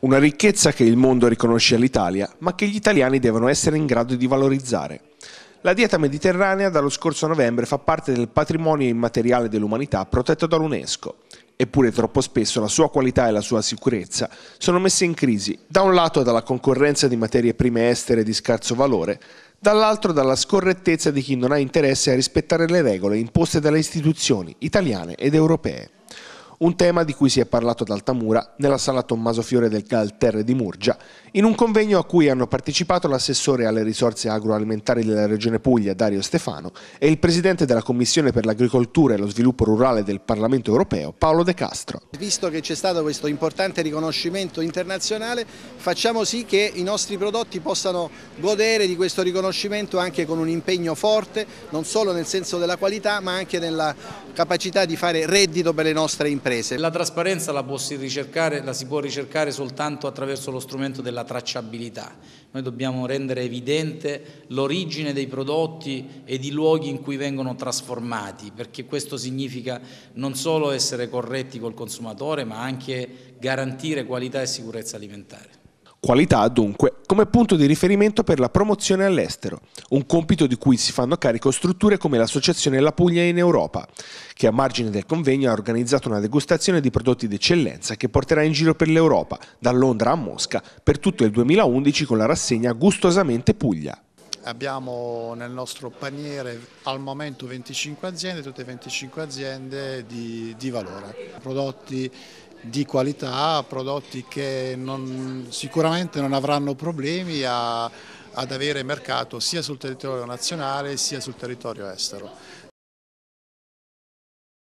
Una ricchezza che il mondo riconosce all'Italia, ma che gli italiani devono essere in grado di valorizzare. La dieta mediterranea dallo scorso novembre fa parte del patrimonio immateriale dell'umanità protetto dall'UNESCO. Eppure troppo spesso la sua qualità e la sua sicurezza sono messe in crisi, da un lato dalla concorrenza di materie prime estere di scarso valore, dall'altro dalla scorrettezza di chi non ha interesse a rispettare le regole imposte dalle istituzioni italiane ed europee un tema di cui si è parlato ad Altamura nella sala Tommaso Fiore del Calterre di Murgia, in un convegno a cui hanno partecipato l'assessore alle risorse agroalimentari della Regione Puglia Dario Stefano e il presidente della Commissione per l'Agricoltura e lo Sviluppo Rurale del Parlamento Europeo Paolo De Castro. Visto che c'è stato questo importante riconoscimento internazionale, facciamo sì che i nostri prodotti possano godere di questo riconoscimento anche con un impegno forte, non solo nel senso della qualità ma anche nella capacità di fare reddito per le nostre imprese imprese. La trasparenza la, la si può ricercare soltanto attraverso lo strumento della tracciabilità. Noi dobbiamo rendere evidente l'origine dei prodotti e di luoghi in cui vengono trasformati, perché questo significa non solo essere corretti col consumatore, ma anche garantire qualità e sicurezza alimentare. Qualità dunque come punto di riferimento per la promozione all'estero, un compito di cui si fanno carico strutture come l'Associazione La Puglia in Europa, che a margine del convegno ha organizzato una degustazione di prodotti d'eccellenza che porterà in giro per l'Europa, da Londra a Mosca, per tutto il 2011 con la rassegna Gustosamente Puglia. Abbiamo nel nostro paniere al momento 25 aziende, tutte 25 aziende di, di valore, prodotti di qualità, prodotti che non, sicuramente non avranno problemi a, ad avere mercato sia sul territorio nazionale sia sul territorio estero.